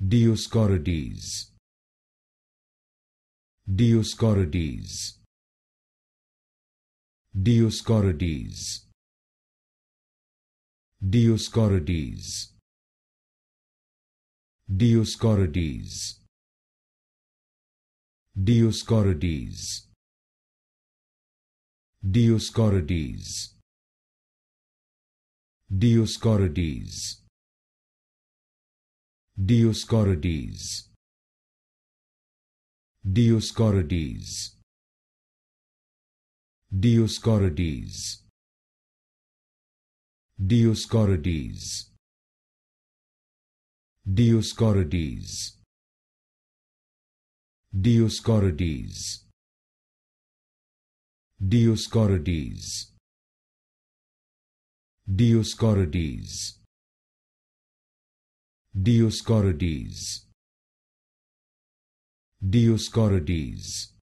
Dioscorides Dioscorides Dioscorides Dioscorides Dioscorides Dioscorides Dioscorides Dioscorides Dioscorides Dioscorides Dioscorides Dioscorides Dioscorides Dioscorides Dioscorides Dioscorides Dioscorides Dioscorides